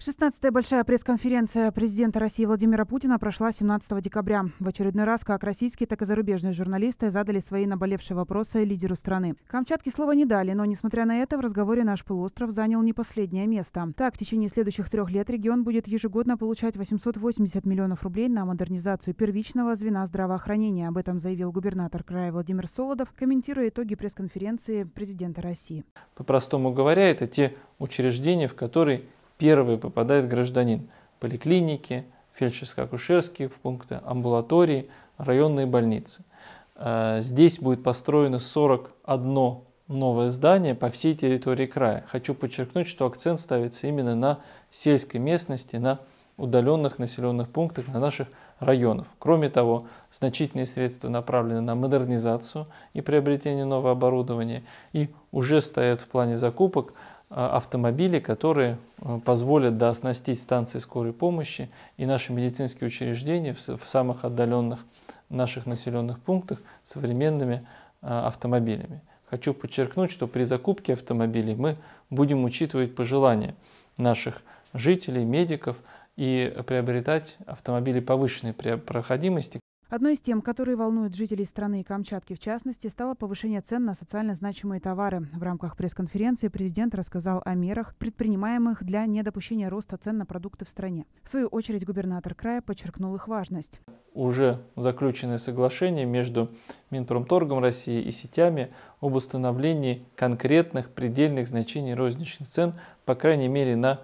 16-я большая пресс-конференция президента России Владимира Путина прошла 17 декабря. В очередной раз как российские, так и зарубежные журналисты задали свои наболевшие вопросы лидеру страны. Камчатке слова не дали, но, несмотря на это, в разговоре наш полуостров занял не последнее место. Так, в течение следующих трех лет регион будет ежегодно получать 880 миллионов рублей на модернизацию первичного звена здравоохранения. Об этом заявил губернатор края Владимир Солодов, комментируя итоги пресс-конференции президента России. По-простому говоря, это те учреждения, в которые первые попадают гражданин – поликлиники, фельдшерско-акушерские пункты, амбулатории, районные больницы. Э, здесь будет построено 41 новое здание по всей территории края. Хочу подчеркнуть, что акцент ставится именно на сельской местности, на удаленных населенных пунктах, на наших районах. Кроме того, значительные средства направлены на модернизацию и приобретение нового оборудования и уже стоят в плане закупок а, автомобили, которые э, позволят оснастить станции скорой помощи и наши медицинские учреждения в самых отдаленных наших населенных пунктах современными а, автомобилями. Хочу подчеркнуть, что при закупке автомобилей мы будем учитывать пожелания наших жителей, медиков и приобретать автомобили повышенной проходимости, Одной из тем, которые волнуют жителей страны и Камчатки в частности, стало повышение цен на социально значимые товары. В рамках пресс-конференции президент рассказал о мерах, предпринимаемых для недопущения роста цен на продукты в стране. В свою очередь губернатор края подчеркнул их важность. Уже заключенное соглашение между Минпромторгом России и сетями об установлении конкретных предельных значений розничных цен, по крайней мере, на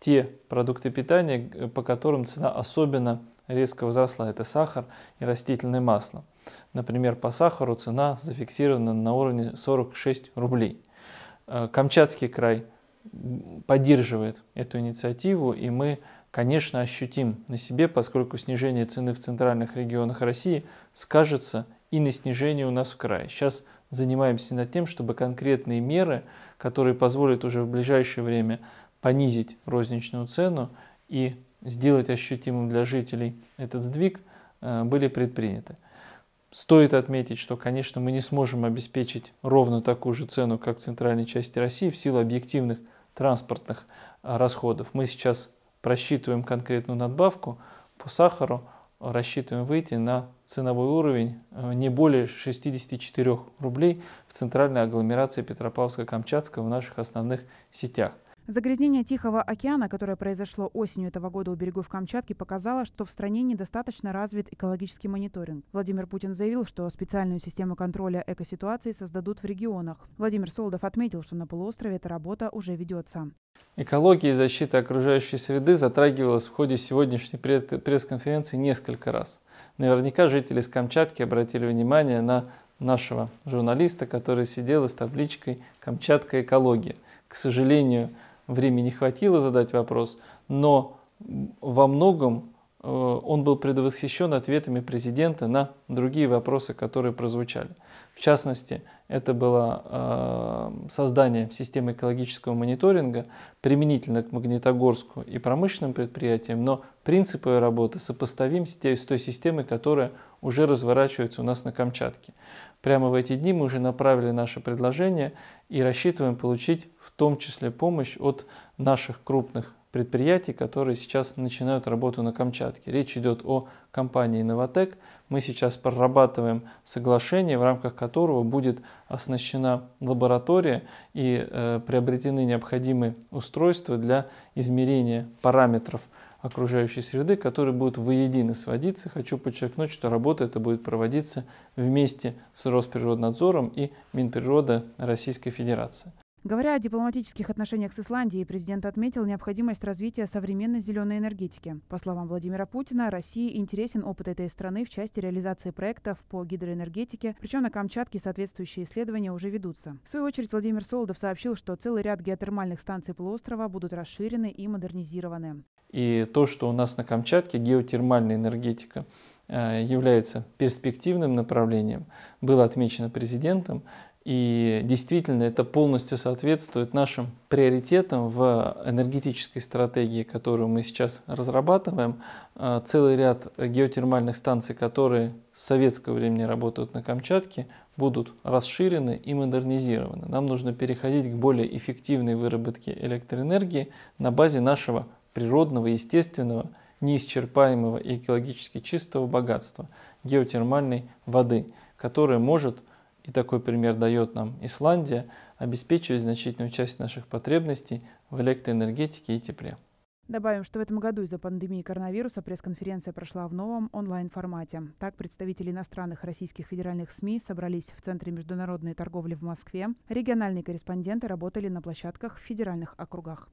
те продукты питания, по которым цена особенно резко возросла, это сахар и растительное масло. Например, по сахару цена зафиксирована на уровне 46 рублей. Э, Камчатский край поддерживает эту инициативу, и мы, конечно, ощутим на себе, поскольку снижение цены в центральных регионах России скажется и на снижении у нас в крае. Сейчас занимаемся над тем, чтобы конкретные меры, которые позволят уже в ближайшее время понизить розничную цену и сделать ощутимым для жителей этот сдвиг, э, были предприняты. Стоит отметить, что, конечно, мы не сможем обеспечить ровно такую же цену, как в центральной части России, в силу объективных транспортных э, расходов. Мы сейчас просчитываем конкретную надбавку по сахару, рассчитываем выйти на ценовой уровень э, не более 64 рублей в центральной агломерации Петропавловска-Камчатского в наших основных сетях – Загрязнение Тихого океана, которое произошло осенью этого года у берегов Камчатки, показало, что в стране недостаточно развит экологический мониторинг. Владимир Путин заявил, что специальную систему контроля экоситуации создадут в регионах. Владимир Солодов отметил, что на полуострове эта работа уже ведется. Экология и защита окружающей среды затрагивалась в ходе сегодняшней пресс-конференции несколько раз. Наверняка жители с Камчатки обратили внимание на нашего журналиста, который сидел с табличкой «Камчатка экология». К сожалению, времени не хватило задать вопрос, но во многом э, он был предвосхищен ответами президента на другие вопросы, которые прозвучали. В частности, это было э, создание системы экологического мониторинга применительно к Магнитогорску и промышленным предприятиям, но принципы работы сопоставим с той, с той системой, которая уже разворачивается у нас на Камчатке. Прямо в эти дни мы уже направили наше предложение и рассчитываем получить том числе помощь от наших крупных предприятий, которые сейчас начинают работу на Камчатке. Речь идет о компании «Новотек». Мы сейчас прорабатываем соглашение, в рамках которого будет оснащена лаборатория и э, приобретены необходимые устройства для измерения параметров окружающей среды, которые будут воедино сводиться. Хочу подчеркнуть, что работа эта будет проводиться вместе с Росприроднадзором и Минприрода Российской Федерации. Говоря о дипломатических отношениях с Исландией, президент отметил необходимость развития современной зеленой энергетики. По словам Владимира Путина, России интересен опыт этой страны в части реализации проектов по гидроэнергетике, причем на Камчатке соответствующие исследования уже ведутся. В свою очередь Владимир Солодов сообщил, что целый ряд геотермальных станций полуострова будут расширены и модернизированы. И то, что у нас на Камчатке геотермальная энергетика э, является перспективным направлением, было отмечено президентом, и действительно это полностью соответствует нашим приоритетам в энергетической стратегии, которую мы сейчас разрабатываем. А, целый ряд геотермальных станций, которые с советского времени работают на Камчатке, будут расширены и модернизированы. Нам нужно переходить к более эффективной выработке электроэнергии на базе нашего природного, естественного, неисчерпаемого и экологически чистого богатства – геотермальной воды, которая может – и такой пример дает нам Исландия, обеспечивает значительную часть наших потребностей в электроэнергетике и тепле. Добавим, что в этом году из-за пандемии коронавируса пресс-конференция прошла в новом онлайн-формате. Так представители иностранных российских федеральных СМИ собрались в Центре международной торговли в Москве. Региональные корреспонденты работали на площадках в федеральных округах.